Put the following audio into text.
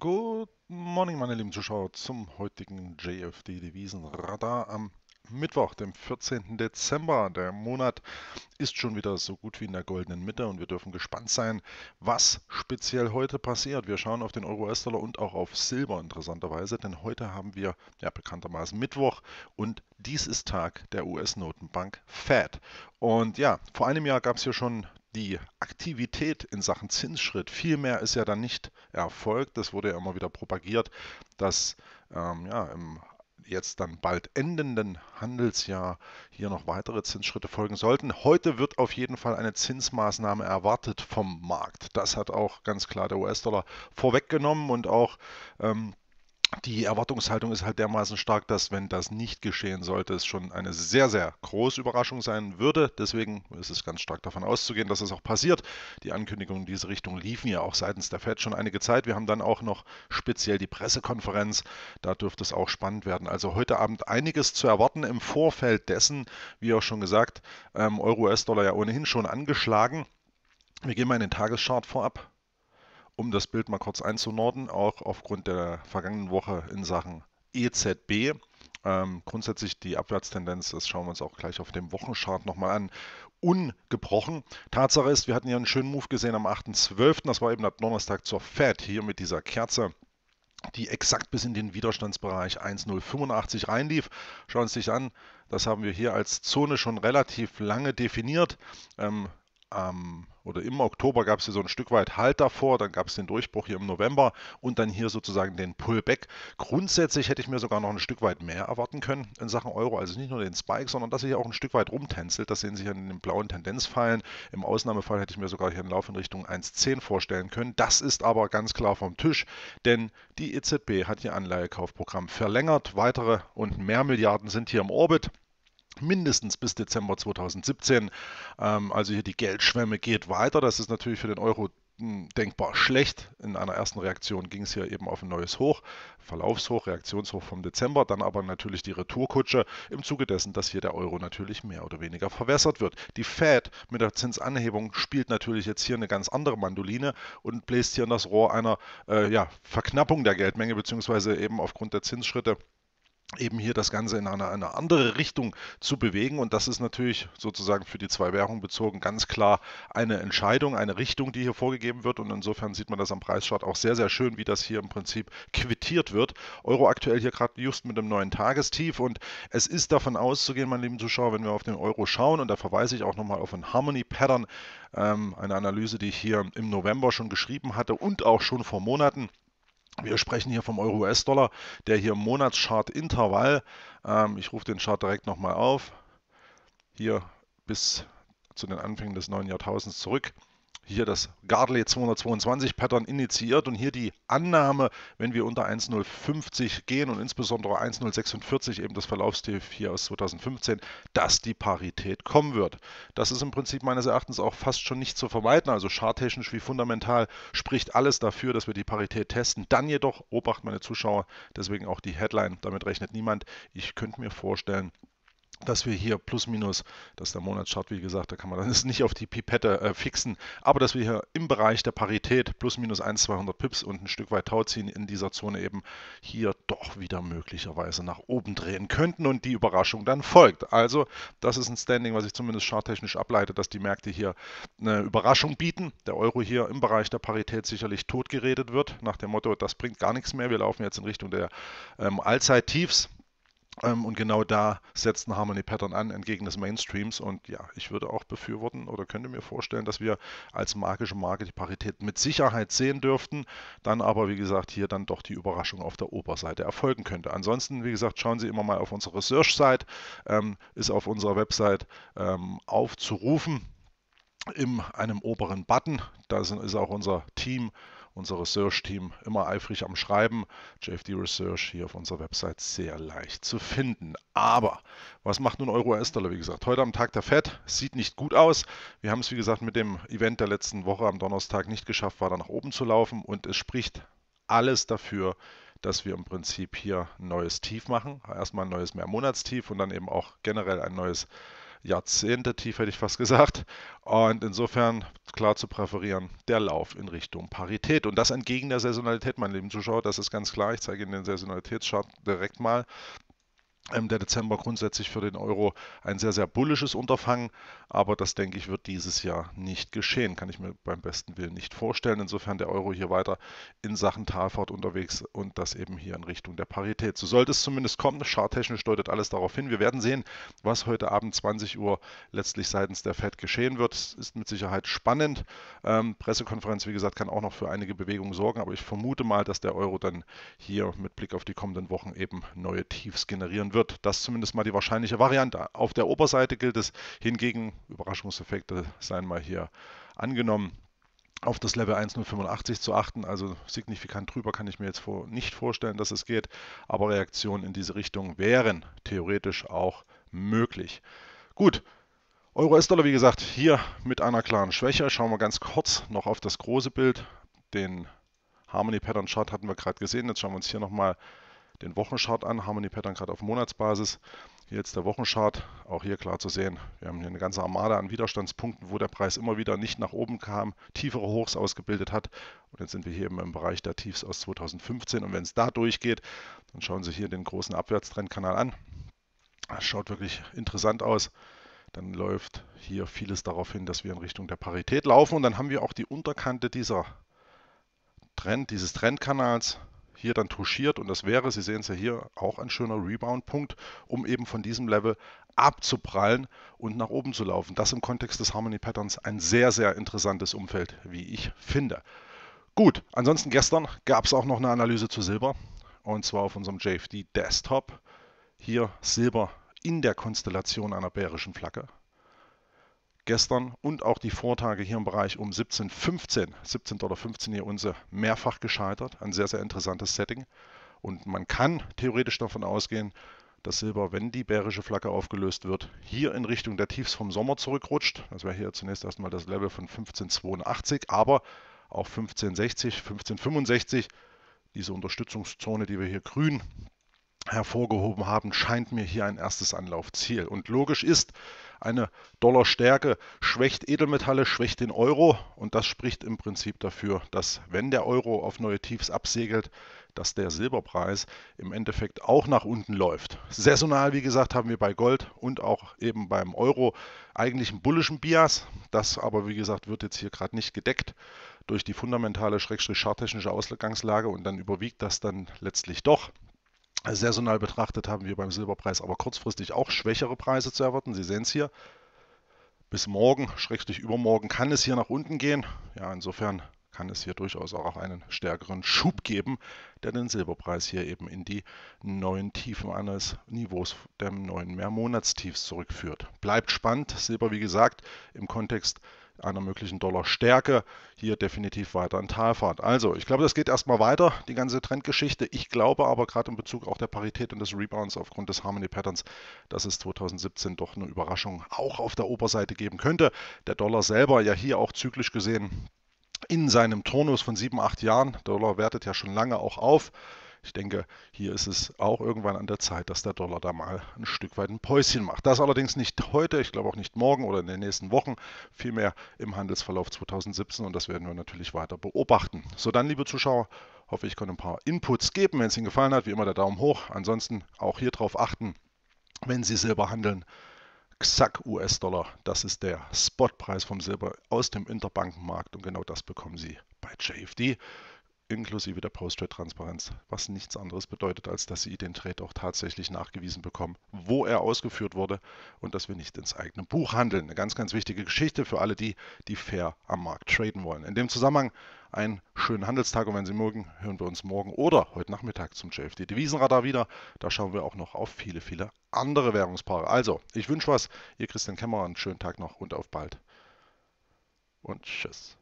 Good morning, meine lieben Zuschauer, zum heutigen JFD Devisenradar am Mittwoch, dem 14. Dezember. Der Monat ist schon wieder so gut wie in der goldenen Mitte und wir dürfen gespannt sein, was speziell heute passiert. Wir schauen auf den Euro-US-Dollar und auch auf Silber interessanterweise, denn heute haben wir ja bekanntermaßen Mittwoch und dies ist Tag der US-Notenbank Fed. Und ja, vor einem Jahr gab es hier schon die Aktivität in Sachen Zinsschritt, viel mehr ist ja dann nicht erfolgt. Das wurde ja immer wieder propagiert, dass ähm, ja, im jetzt dann bald endenden Handelsjahr hier noch weitere Zinsschritte folgen sollten. Heute wird auf jeden Fall eine Zinsmaßnahme erwartet vom Markt. Das hat auch ganz klar der US-Dollar vorweggenommen und auch ähm, die Erwartungshaltung ist halt dermaßen stark, dass wenn das nicht geschehen sollte, es schon eine sehr, sehr große Überraschung sein würde. Deswegen ist es ganz stark davon auszugehen, dass es auch passiert. Die Ankündigungen in diese Richtung liefen ja auch seitens der Fed schon einige Zeit. Wir haben dann auch noch speziell die Pressekonferenz. Da dürfte es auch spannend werden. Also heute Abend einiges zu erwarten im Vorfeld dessen, wie auch schon gesagt, ähm, Euro-US-Dollar ja ohnehin schon angeschlagen. Wir gehen mal in den Tagesschart vorab um das Bild mal kurz einzunorden, auch aufgrund der vergangenen Woche in Sachen EZB. Ähm, grundsätzlich die Abwärtstendenz, das schauen wir uns auch gleich auf dem Wochenchart nochmal an, ungebrochen. Tatsache ist, wir hatten ja einen schönen Move gesehen am 8.12., das war eben ab Donnerstag zur Fed, hier mit dieser Kerze die exakt bis in den Widerstandsbereich 1,085 reinlief. Schauen Sie sich an, das haben wir hier als Zone schon relativ lange definiert. Ähm, ähm, oder im Oktober gab es hier so ein Stück weit Halt davor, dann gab es den Durchbruch hier im November und dann hier sozusagen den Pullback. Grundsätzlich hätte ich mir sogar noch ein Stück weit mehr erwarten können in Sachen Euro, also nicht nur den Spike, sondern dass sich auch ein Stück weit rumtänzelt. Das sehen Sie hier in den blauen Tendenzpfeilen. Im Ausnahmefall hätte ich mir sogar hier einen Lauf in Richtung 1,10 vorstellen können. Das ist aber ganz klar vom Tisch, denn die EZB hat ihr Anleihekaufprogramm verlängert. Weitere und mehr Milliarden sind hier im Orbit mindestens bis Dezember 2017. Ähm, also hier die Geldschwemme geht weiter. Das ist natürlich für den Euro hm, denkbar schlecht. In einer ersten Reaktion ging es hier eben auf ein neues Hoch, Verlaufshoch, Reaktionshoch vom Dezember, dann aber natürlich die Retourkutsche im Zuge dessen, dass hier der Euro natürlich mehr oder weniger verwässert wird. Die Fed mit der Zinsanhebung spielt natürlich jetzt hier eine ganz andere Mandoline und bläst hier in das Rohr einer äh, ja, Verknappung der Geldmenge, beziehungsweise eben aufgrund der Zinsschritte eben hier das Ganze in eine, eine, andere Richtung zu bewegen. Und das ist natürlich sozusagen für die zwei Währungen bezogen ganz klar eine Entscheidung, eine Richtung, die hier vorgegeben wird. Und insofern sieht man das am Preisschart auch sehr, sehr schön, wie das hier im Prinzip quittiert wird. Euro aktuell hier gerade just mit einem neuen Tagestief. Und es ist davon auszugehen, meine lieben Zuschauer, wenn wir auf den Euro schauen, und da verweise ich auch nochmal auf ein Harmony Pattern, ähm, eine Analyse, die ich hier im November schon geschrieben hatte und auch schon vor Monaten. Wir sprechen hier vom Euro-US-Dollar, der hier im Monatschart-Intervall, ähm, ich rufe den Chart direkt nochmal auf, hier bis zu den Anfängen des neuen Jahrtausends zurück, hier das Gardley 222 Pattern initiiert und hier die Annahme, wenn wir unter 1,050 gehen und insbesondere 1,046 eben das Verlaufstief hier aus 2015, dass die Parität kommen wird. Das ist im Prinzip meines Erachtens auch fast schon nicht zu vermeiden, also charttechnisch wie fundamental spricht alles dafür, dass wir die Parität testen. Dann jedoch, Obacht meine Zuschauer, deswegen auch die Headline, damit rechnet niemand. Ich könnte mir vorstellen, dass wir hier plus minus, dass der Monatschart, wie gesagt, da kann man das nicht auf die Pipette äh, fixen, aber dass wir hier im Bereich der Parität plus minus 1, 200 Pips und ein Stück weit Tau ziehen in dieser Zone eben hier doch wieder möglicherweise nach oben drehen könnten und die Überraschung dann folgt. Also das ist ein Standing, was ich zumindest charttechnisch ableite, dass die Märkte hier eine Überraschung bieten. Der Euro hier im Bereich der Parität sicherlich totgeredet wird, nach dem Motto, das bringt gar nichts mehr, wir laufen jetzt in Richtung der ähm, Allzeit-Tiefs. Ähm, und genau da setzt ein Harmony Pattern an, entgegen des Mainstreams. Und ja, ich würde auch befürworten oder könnte mir vorstellen, dass wir als magische Marke die Parität mit Sicherheit sehen dürften. Dann aber, wie gesagt, hier dann doch die Überraschung auf der Oberseite erfolgen könnte. Ansonsten, wie gesagt, schauen Sie immer mal auf unsere Research-Site, ähm, ist auf unserer Website ähm, aufzurufen in einem oberen Button. Da ist auch unser Team unser Research-Team immer eifrig am Schreiben. JFD Research hier auf unserer Website sehr leicht zu finden. Aber was macht nun Euro US-Dollar? Wie gesagt, heute am Tag der FED sieht nicht gut aus. Wir haben es, wie gesagt, mit dem Event der letzten Woche am Donnerstag nicht geschafft, weiter nach oben zu laufen und es spricht alles dafür, dass wir im Prinzip hier ein neues Tief machen. Erstmal ein neues Mehrmonatstief und dann eben auch generell ein neues Jahrzehntetief, hätte ich fast gesagt. Und insofern klar zu präferieren, der Lauf in Richtung Parität. Und das entgegen der Saisonalität, meine lieben Zuschauer, das ist ganz klar. Ich zeige Ihnen den Saisonalitätschart direkt mal. Ähm, der Dezember grundsätzlich für den Euro ein sehr, sehr bullisches Unterfangen, aber das denke ich wird dieses Jahr nicht geschehen, kann ich mir beim besten Willen nicht vorstellen. Insofern der Euro hier weiter in Sachen Talfahrt unterwegs und das eben hier in Richtung der Parität. So sollte es zumindest kommen, Schartechnisch deutet alles darauf hin. Wir werden sehen, was heute Abend 20 Uhr letztlich seitens der Fed geschehen wird. Es ist mit Sicherheit spannend. Ähm, Pressekonferenz, wie gesagt, kann auch noch für einige Bewegungen sorgen, aber ich vermute mal, dass der Euro dann hier mit Blick auf die kommenden Wochen eben neue Tiefs generieren wird wird. Das ist zumindest mal die wahrscheinliche Variante. Auf der Oberseite gilt es hingegen, Überraschungseffekte seien mal hier angenommen, auf das Level 1085 zu achten. Also signifikant drüber kann ich mir jetzt vor, nicht vorstellen, dass es geht, aber Reaktionen in diese Richtung wären theoretisch auch möglich. Gut, Euro S-Dollar, wie gesagt, hier mit einer klaren Schwäche. Schauen wir ganz kurz noch auf das große Bild. Den Harmony Pattern Chart hatten wir gerade gesehen. Jetzt schauen wir uns hier nochmal an den Wochenchart an, Harmony Pattern gerade auf Monatsbasis. Hier jetzt der Wochenchart, auch hier klar zu sehen. Wir haben hier eine ganze Armada an Widerstandspunkten, wo der Preis immer wieder nicht nach oben kam, tiefere Hochs ausgebildet hat. Und jetzt sind wir hier eben im Bereich der Tiefs aus 2015. Und wenn es da durchgeht, dann schauen Sie hier den großen Abwärtstrendkanal an. Das schaut wirklich interessant aus dann läuft hier vieles darauf hin, dass wir in Richtung der Parität laufen und dann haben wir auch die Unterkante dieser Trend, dieses Trendkanals hier dann touchiert und das wäre, Sie sehen es ja hier, auch ein schöner Rebound-Punkt, um eben von diesem Level abzuprallen und nach oben zu laufen. Das im Kontext des Harmony Patterns ein sehr, sehr interessantes Umfeld, wie ich finde. Gut, ansonsten gestern gab es auch noch eine Analyse zu Silber und zwar auf unserem JFD Desktop. Hier Silber in der Konstellation einer bärischen Flagge gestern und auch die Vortage hier im Bereich um 17,15, 17,15 Dollar hier Unze, mehrfach gescheitert. Ein sehr, sehr interessantes Setting. Und man kann theoretisch davon ausgehen, dass Silber, wenn die bärische Flagge aufgelöst wird, hier in Richtung der Tiefs vom Sommer zurückrutscht. Das wäre hier zunächst erstmal das Level von 15,82, aber auch 15,60, 15,65, diese Unterstützungszone, die wir hier grün hervorgehoben haben, scheint mir hier ein erstes Anlaufziel. Und logisch ist, eine Dollarstärke schwächt Edelmetalle, schwächt den Euro und das spricht im Prinzip dafür, dass wenn der Euro auf neue Tiefs absegelt, dass der Silberpreis im Endeffekt auch nach unten läuft. Saisonal, wie gesagt, haben wir bei Gold und auch eben beim Euro eigentlich einen bullischen Bias. Das aber, wie gesagt, wird jetzt hier gerade nicht gedeckt durch die fundamentale, schrägstrich charttechnische Ausgangslage und dann überwiegt das dann letztlich doch. Also saisonal betrachtet haben wir beim Silberpreis aber kurzfristig auch schwächere Preise zu erwarten. Sie sehen es hier. Bis morgen, schrecklich übermorgen, kann es hier nach unten gehen. Ja, insofern kann es hier durchaus auch einen stärkeren Schub geben, der den Silberpreis hier eben in die neuen Tiefen eines Niveaus der neuen Mehrmonatstiefs zurückführt. Bleibt spannend. Silber, wie gesagt, im Kontext einer möglichen Dollarstärke hier definitiv weiter in Talfahrt. Also, ich glaube, das geht erstmal weiter, die ganze Trendgeschichte. Ich glaube aber gerade in Bezug auch der Parität und des Rebounds aufgrund des Harmony Patterns, dass es 2017 doch eine Überraschung auch auf der Oberseite geben könnte. Der Dollar selber ja hier auch zyklisch gesehen in seinem Turnus von sieben, acht Jahren, der Dollar wertet ja schon lange auch auf, ich denke, hier ist es auch irgendwann an der Zeit, dass der Dollar da mal ein Stück weit ein Päuschen macht. Das allerdings nicht heute, ich glaube auch nicht morgen oder in den nächsten Wochen, vielmehr im Handelsverlauf 2017 und das werden wir natürlich weiter beobachten. So dann, liebe Zuschauer, hoffe ich konnte ein paar Inputs geben. Wenn es Ihnen gefallen hat, wie immer der Daumen hoch. Ansonsten auch hier drauf achten, wenn Sie Silber handeln. XAC US-Dollar, das ist der Spotpreis vom Silber aus dem Interbankenmarkt und genau das bekommen Sie bei JFD inklusive der Post-Trade-Transparenz, was nichts anderes bedeutet, als dass Sie den Trade auch tatsächlich nachgewiesen bekommen, wo er ausgeführt wurde und dass wir nicht ins eigene Buch handeln. Eine ganz, ganz wichtige Geschichte für alle die, die fair am Markt traden wollen. In dem Zusammenhang einen schönen Handelstag und wenn Sie mögen, hören wir uns morgen oder heute Nachmittag zum JFD Devisenradar wieder. Da schauen wir auch noch auf viele, viele andere Währungspaare. Also, ich wünsche was, Ihr Christian Kämmerer, einen schönen Tag noch und auf bald. Und tschüss.